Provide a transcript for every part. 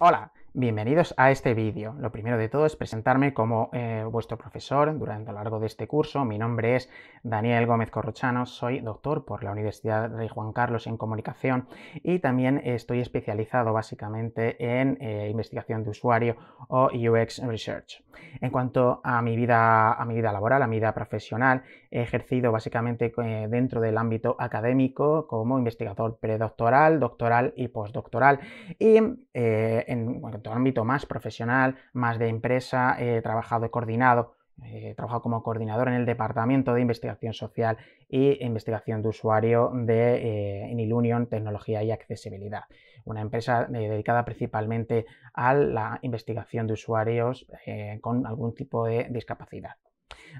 Hola, Bienvenidos a este vídeo. Lo primero de todo es presentarme como eh, vuestro profesor durante a lo largo de este curso. Mi nombre es Daniel Gómez Corrochano, soy doctor por la Universidad de Juan Carlos en Comunicación y también estoy especializado básicamente en eh, investigación de usuario o UX Research. En cuanto a mi vida, a mi vida laboral, a mi vida profesional, he ejercido básicamente eh, dentro del ámbito académico como investigador predoctoral, doctoral y postdoctoral y en cuanto ámbito más profesional, más de empresa, he trabajado, coordinado, he trabajado como coordinador en el Departamento de Investigación Social e Investigación de Usuario de eh, Tecnología y Accesibilidad, una empresa eh, dedicada principalmente a la investigación de usuarios eh, con algún tipo de discapacidad.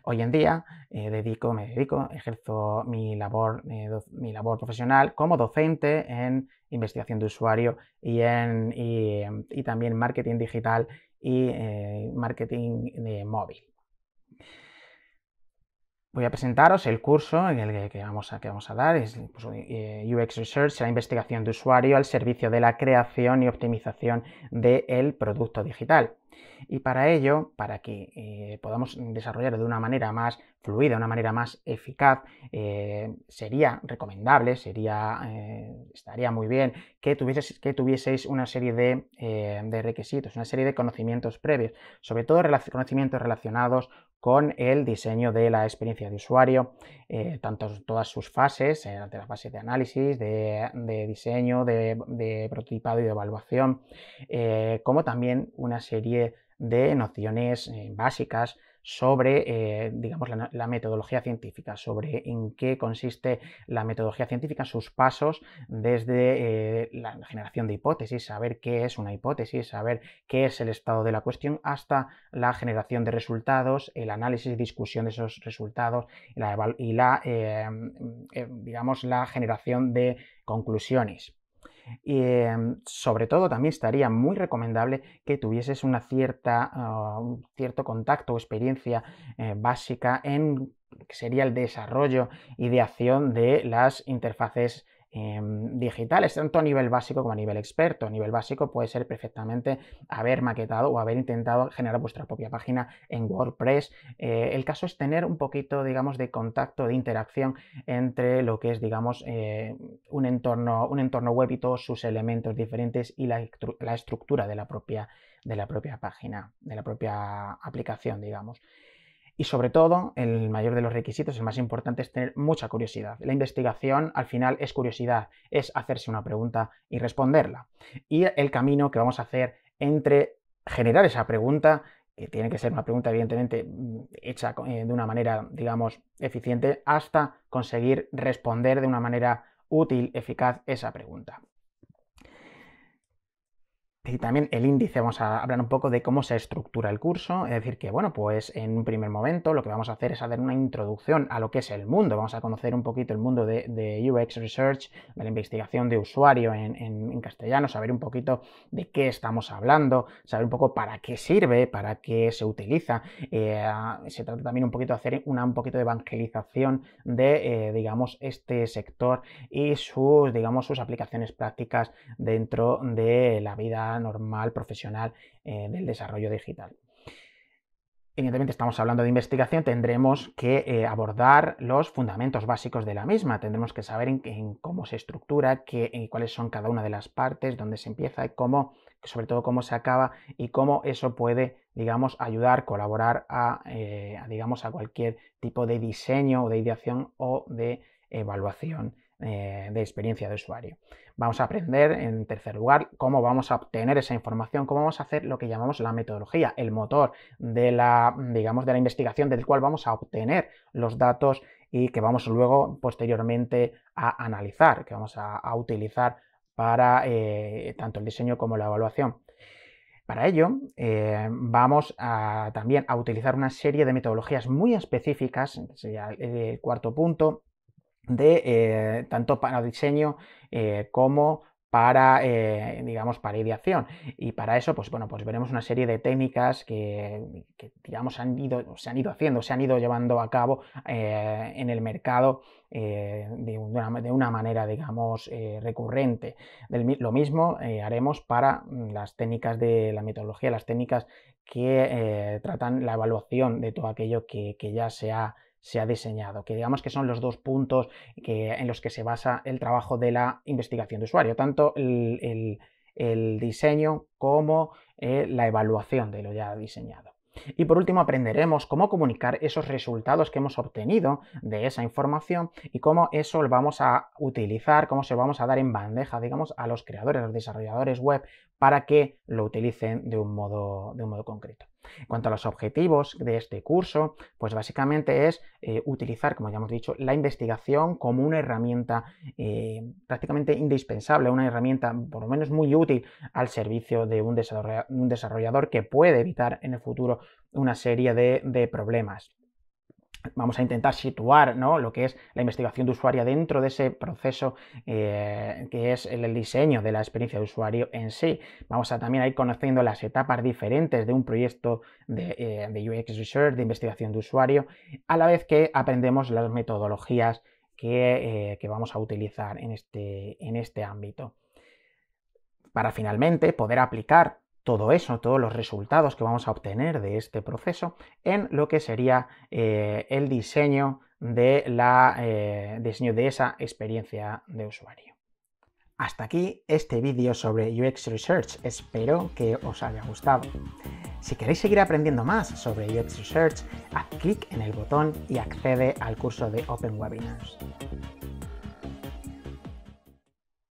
Hoy en día eh, dedico, me dedico, ejerzo eh, mi labor, profesional como docente en investigación de usuario y, en, y, em, también marketing digital y eh, marketing móvil. Voy a presentaros el curso en el que vamos a, que vamos a dar, es UX Research, la investigación de usuario al servicio de la creación y optimización del producto digital. Y para ello, para que eh, podamos desarrollar de una manera más fluida, una manera más eficaz, eh, sería recomendable, eh, estaría muy bien que, que tuvieseis una serie de, requisitos, una serie de conocimientos previos, sobre todo conocimientos relacionados con el diseño de la experiencia de usuario, tanto todas sus fases, de las fases de análisis, de, diseño, de, de, prototipado y de evaluación, como también una serie de de nociones eh, básicas sobre, eh, digamos, la, metodología científica, sobre en qué consiste la metodología científica, sus pasos desde eh, la generación de hipótesis, saber qué es una hipótesis, saber qué es el estado de la cuestión, hasta la generación de resultados, el análisis y discusión de esos resultados y digamos, la generación de conclusiones. Y em, sobre todo también estaría muy recomendable que tuvieses una cierta, ah, un cierto contacto o experiencia eh, básica en que sería el desarrollo y de acción de las interfaces Em, digitales, tanto a nivel básico como a nivel experto. A nivel básico puede ser perfectamente haber maquetado o haber intentado generar vuestra propia página en WordPress. Eh, el caso es tener un poquito, digamos, de contacto, de interacción entre lo que es, digamos, eh, un, entorno, un entorno web y todos sus elementos diferentes y la, la estructura de la propia de la propia página, de la propia aplicación, digamos. Y sobre todo, el mayor de los requisitos, el más importante, es tener mucha curiosidad. La investigación al final es curiosidad, es hacerse una pregunta y responderla. Y el camino que vamos a hacer entre generar esa pregunta, que tiene que ser una pregunta evidentemente mm, hecha eh, de una manera, digamos, eficiente, hasta conseguir responder de una manera útil, eficaz esa pregunta. Y también el índice, vamos a hablar un poco de cómo se estructura el curso, es decir, que bueno, pues en un primer momento lo que vamos a hacer es hacer una introducción a lo que es el mundo, vamos a conocer un poquito el mundo de, UX Research, de la investigación de usuario en, castellano, saber un poquito de qué estamos hablando, saber un poco para qué sirve, para qué se utiliza. Eh, se trata también un poquito de hacer una un poquito de evangelización de, eh, digamos, este sector y sus, digamos, sus aplicaciones prácticas dentro de la vida normal, profesional, eh, del desarrollo digital. Evidentemente estamos hablando de investigación, tendremos que eh, abordar los fundamentos básicos de la misma, tendremos que saber en, cómo se estructura, qué, en eh, cuáles son cada una de las partes, dónde se empieza y cómo, sobre todo cómo se acaba y cómo eso puede, digamos, ayudar, colaborar a, a digamos, a cualquier tipo de diseño o de ideación o de evaluación eh, de experiencia de usuario. Vamos a aprender, en tercer lugar, cómo vamos a obtener esa información, cómo vamos a hacer lo que llamamos la metodología, el motor de la, digamos, de la investigación del cual vamos a obtener los datos y que vamos luego posteriormente a analizar, que vamos a, utilizar para eh, tanto el diseño como la evaluación. Para ello, eh, vamos también a utilizar una serie de metodologías muy específicas, sería el cuarto punto, de eh, tanto para diseño eh, como para, eh, digamos, para ideación. Y para eso, pues bueno, pues veremos una serie de técnicas que, digamos, han ido, se han ido haciendo, se han ido llevando a cabo en el mercado de, una, manera, digamos, recurrente. Del, lo mismo haremos para las técnicas de la metodología, las técnicas que tratan la evaluación de todo aquello que, que ya se ha se ha diseñado, que digamos que son los dos puntos que, en los que se basa el trabajo de la investigación de usuario, tanto el, diseño como eh, la evaluación de lo ya diseñado. Y por último aprenderemos cómo comunicar esos resultados que hemos obtenido de esa información y cómo eso lo vamos a utilizar, cómo se lo vamos a dar en bandeja, digamos, a los creadores, a los desarrolladores web para que lo utilicen de un modo, de un modo concreto. En cuanto a los objetivos de este curso, pues básicamente es eh, utilizar, como ya hemos dicho, la investigación como una herramienta eh, prácticamente indispensable, una herramienta por lo menos muy útil al servicio de un desarrollador, que puede evitar en el futuro una serie de problemas vamos a intentar situar ¿no? lo que es la investigación de usuario dentro de ese proceso eh, que es el, diseño de la experiencia de usuario en sí. Vamos a también ir conociendo las etapas diferentes de un proyecto de, eh, UX Research, de investigación de usuario, a la vez que aprendemos las metodologías que, eh, vamos a utilizar en este, en este ámbito. Para finalmente poder aplicar todo eso, todos los resultados que vamos a obtener de este proceso en lo que sería eh, el diseño de, la, eh, diseño de esa experiencia de usuario. Hasta aquí este vídeo sobre UX Research, espero que os haya gustado. Si queréis seguir aprendiendo más sobre UX Research, haz clic en el botón y accede al curso de Open Webinars.